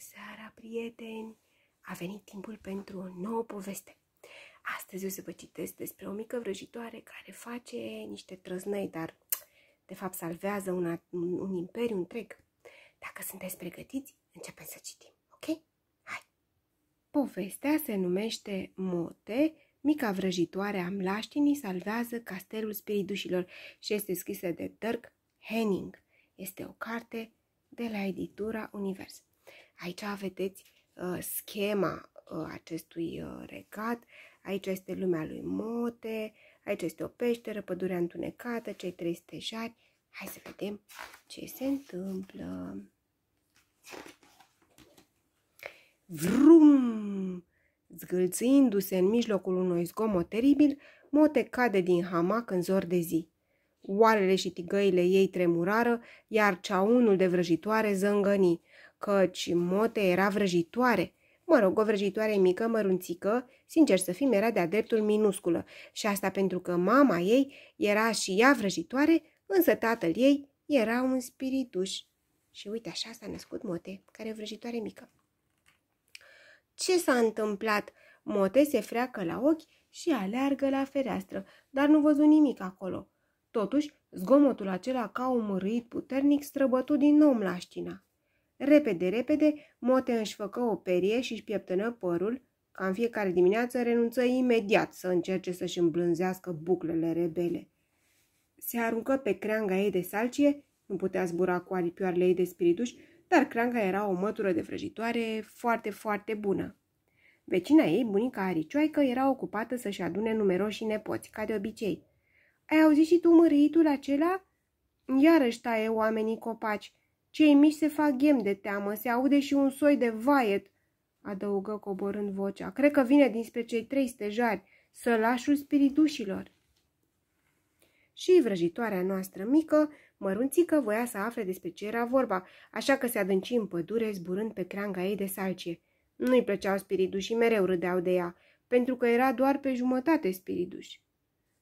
seara, prieteni! A venit timpul pentru o nouă poveste. Astăzi o să vă citesc despre o mică vrăjitoare care face niște trăznăi, dar de fapt salvează una, un, un imperiu întreg. Dacă sunteți pregătiți, începem să citim, ok? Hai! Povestea se numește Mote, mica vrăjitoare a mlaștinii salvează castelul spiritușilor și este scrisă de Dirk Henning. Este o carte de la editura Univers. Aici vedeți uh, schema uh, acestui uh, regat. Aici este lumea lui Mote, aici este o peșteră, pădurea întunecată, cei trei stejari. Hai să vedem ce se întâmplă. Vrum! Zgâlțindu-se în mijlocul unui zgomot teribil, Mote cade din hamac în zor de zi. Oarele și tigăile ei tremurară, iar ceaunul de vrăjitoare zângănii căci Mote era vrăjitoare. Mă rog, o vrăjitoare mică, mărunțică, sincer să fim, era de-a dreptul minusculă. Și asta pentru că mama ei era și ea vrăjitoare, însă tatăl ei era un spirituș. Și uite așa s-a născut Mote, care e vrăjitoare mică. Ce s-a întâmplat? Mote se freacă la ochi și aleargă la fereastră, dar nu văzu nimic acolo. Totuși, zgomotul acela ca un mârâit puternic străbătu din nou mlaștina. Repede, repede, Mote își făcă o perie și își pieptănă părul, ca în fiecare dimineață renunță imediat să încerce să-și îmblânzească buclele rebele. Se aruncă pe creanga ei de salcie, nu putea zbura cu aripioarele ei de spirituși, dar creanga era o mătură de vrăjitoare foarte, foarte bună. Vecina ei, bunica Aricioaică, era ocupată să-și adune numeroși nepoți, ca de obicei. Ai auzit și tu mărâitul acela?" Iarăși taie oamenii copaci. Cei mici se fac ghem de teamă, se aude și un soi de vaiet, adăugă coborând vocea. Cred că vine dinspre cei trei stejari, sălașul spiritușilor. Și vrăjitoarea noastră mică, mărunțică, voia să afle despre ce era vorba, așa că se adânci în pădure, zburând pe creanga ei de salcie. Nu-i plăceau spiritușii mereu râdeau de ea, pentru că era doar pe jumătate spiriduși.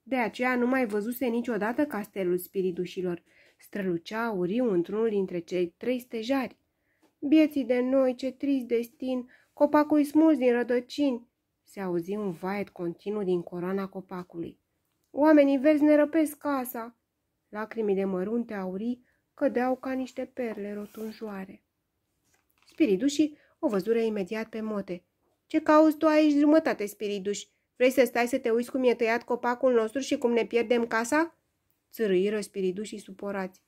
De aceea nu mai văzuse niciodată castelul spiritușilor. Strălucea auriu într-unul dintre cei trei stejari. Bieții de noi, ce trist destin, copacul smuls din rădăcini, se auzi un vaet continuu din coroana copacului. Oamenii verzi ne răpesc casa! Lacrimile mărunte aurii cădeau ca niște perle rotunjoare. Spiridușii o văzură imediat pe mote. Ce cauți tu aici, jumătate, spiriduși? Vrei să stai să te uiți cum e tăiat copacul nostru și cum ne pierdem casa?" Țârâiră și suporați.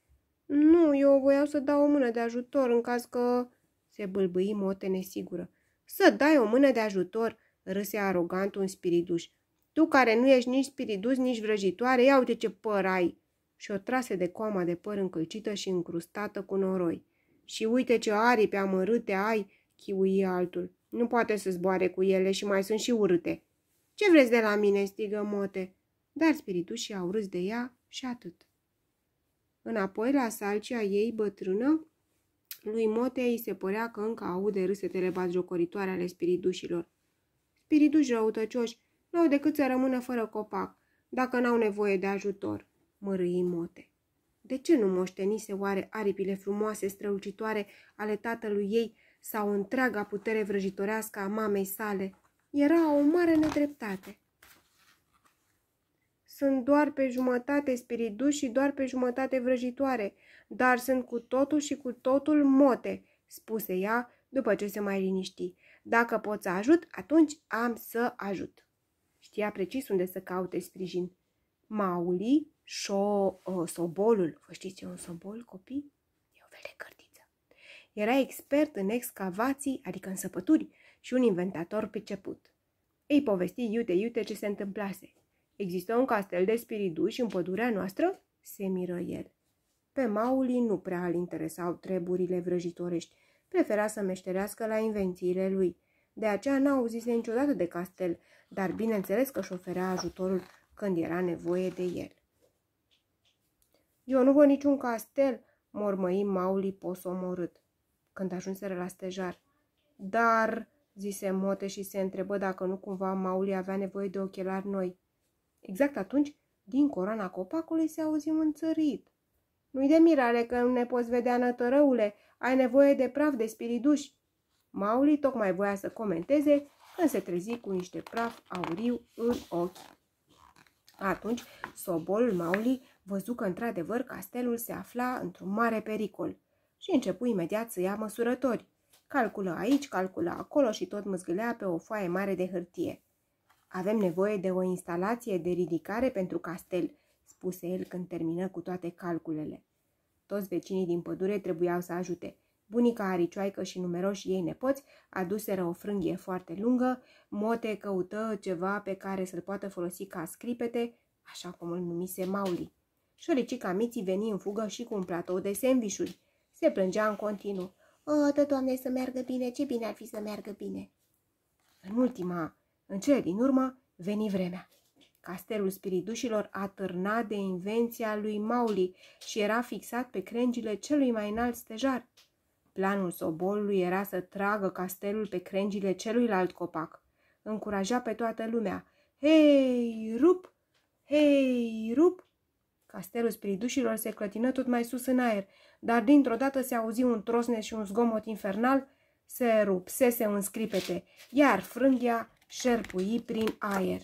Nu, eu voiau să dau o mână de ajutor în caz că... Se bâlbâi mote nesigură. Să dai o mână de ajutor, râse arogant un spiriduș. Tu care nu ești nici spiriduș, nici vrăjitoare, ia uite ce păr ai! Și o trase de coama de păr încălcită și încrustată cu noroi. Și uite ce aripi amărâte ai, chiuie altul. Nu poate să zboare cu ele și mai sunt și urâte. Ce vreți de la mine?" strigă Mote. Dar și au râs de ea și atât. Înapoi la salcia ei bătrână, lui Mote îi se părea că încă aude râsetele batjocoritoare ale spiridușilor. Spiriduși răutăcioși n-au decât să rămână fără copac, dacă n-au nevoie de ajutor, mărâi Mote. De ce nu moștenise oare aripile frumoase, strălucitoare ale tatălui ei sau întreaga putere vrăjitorească a mamei sale? Era o mare nedreptate. Sunt doar pe jumătate spiriduși și doar pe jumătate vrăjitoare, dar sunt cu totul și cu totul mote, spuse ea după ce se mai liniști. Dacă pot să ajut, atunci am să ajut. Știa precis unde să caute sprijin. Mauli, șo, uh, sobolul, vă știți un sobol, copii? E o fel de cărtiță. Era expert în excavații, adică în săpături, și un inventator priceput. Ei povesti iute iute ce se întâmplase. Există un castel de spiriduși în pădurea noastră? Se miră el. Pe Mauli nu prea îl interesau treburile vrăjitorești. Prefera să meșterească la invențiile lui. De aceea n-a auzit niciodată de castel, dar bineînțeles că și oferea ajutorul când era nevoie de el. Eu nu văd niciun castel, mormăi Mauli posomorât, când ajunseră la stejar. Dar, zise Mote și se întrebă dacă nu cumva Mauli avea nevoie de ochelari noi. Exact atunci, din corana copacului se auzi un țărit. Nu-i de mirare că nu ne poți vedea nătărăule, ai nevoie de praf de spiriduși. Mauli tocmai voia să comenteze când se trezi cu niște praf auriu în ochi. Atunci, sobolul Mauli văzu că într-adevăr castelul se afla într-un mare pericol și începu imediat să ia măsurători calculă aici, calculă acolo și tot mâzgâlea pe o foaie mare de hârtie. Avem nevoie de o instalație de ridicare pentru castel, spuse el când termină cu toate calculele. Toți vecinii din pădure trebuiau să ajute. Bunica aricioaică și numeroși ei nepoți aduseră o frânghie foarte lungă, Mote căută ceva pe care să-l poată folosi ca scripete, așa cum îl numise Mauli. Șoricica Miții veni în fugă și cu un platou de sandvișuri. Se plângea în continuu. O, dă, Doamne, să meargă bine, ce bine ar fi să meargă bine. În ultima, în cele din urmă, veni vremea. Castelul spiritușilor atârna de invenția lui Mauli și era fixat pe crengile celui mai înalt stejar. Planul sobolului era să tragă castelul pe crengile celuilalt copac. Încuraja pe toată lumea. Hei, rup! Hei, rup! Castelul spiritușilor se clătină tot mai sus în aer, dar dintr-o dată se auzi un trosne și un zgomot infernal, se rupsese în scripete, iar frânghia șerpui prin aer.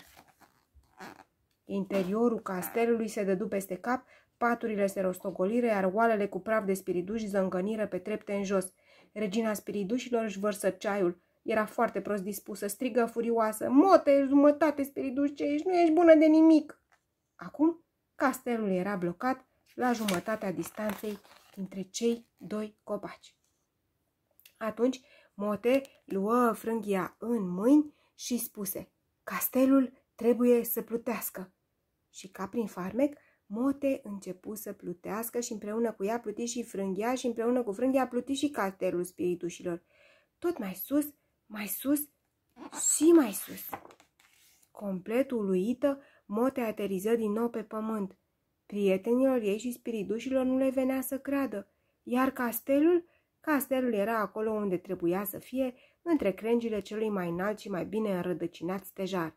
Interiorul castelului se dădu peste cap, paturile se rostogolire, iar oalele cu praf de spiriduși zângăniră pe trepte în jos. Regina spiridușilor își vărsă ceaiul. Era foarte prost dispusă, strigă furioasă, Mote, jumătate spiriduș ce ești, nu ești bună de nimic! Acum castelul era blocat la jumătatea distanței dintre cei doi copaci. Atunci Mote luă frânghia în mâini și spuse, castelul trebuie să plutească. Și ca prin farmec, Mote începu să plutească și împreună cu ea pluti și frânghia și împreună cu frânghia pluti și castelul spiritușilor. Tot mai sus, mai sus și mai sus. Complet uluită, Mote ateriză din nou pe pământ. Prietenilor ei și spiridușilor nu le venea să creadă, iar castelul? Castelul era acolo unde trebuia să fie, între crengile celui mai înalt și mai bine înrădăcinat stejar.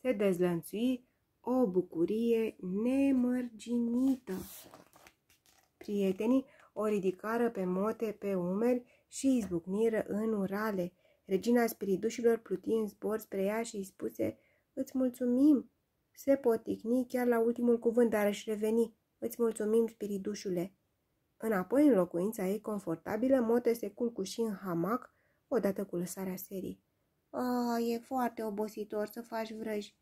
Se dezlănțui o bucurie nemărginită. Prietenii o ridicară pe mote pe umeri și izbucniră în urale. Regina spiridușilor pluti în zbor spre ea și îi spuse, Îți mulțumim, se poticni chiar la ultimul cuvânt, dar își reveni. Îți mulțumim, spiridușule. Înapoi, în locuința ei confortabilă, Mote se culcu și în hamac, odată cu lăsarea serii. A, e foarte obositor să faci vrăji.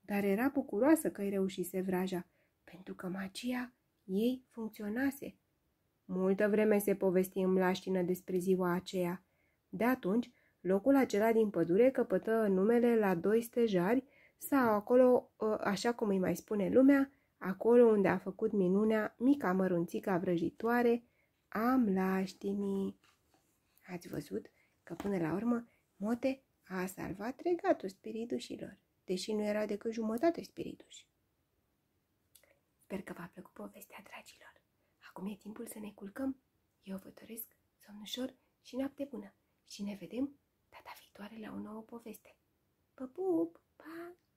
Dar era bucuroasă că îi reușise vraja, pentru că magia ei funcționase. Multă vreme se povesti în mlaștină despre ziua aceea. De atunci, locul acela din pădure căpătă numele la doi stejari sau acolo, ă, așa cum îi mai spune lumea, acolo unde a făcut minunea mica mărunțica vrăjitoare, am laștimii. Ați văzut că până la urmă Mote a salvat regatul spiritușilor, deși nu era decât jumătate spiriduși. Sper că v-a plăcut povestea, dragilor. Acum e timpul să ne culcăm. Eu vă doresc somn ușor și noapte bună și ne vedem data viitoare la o nouă poveste. Pa, pup! Pa!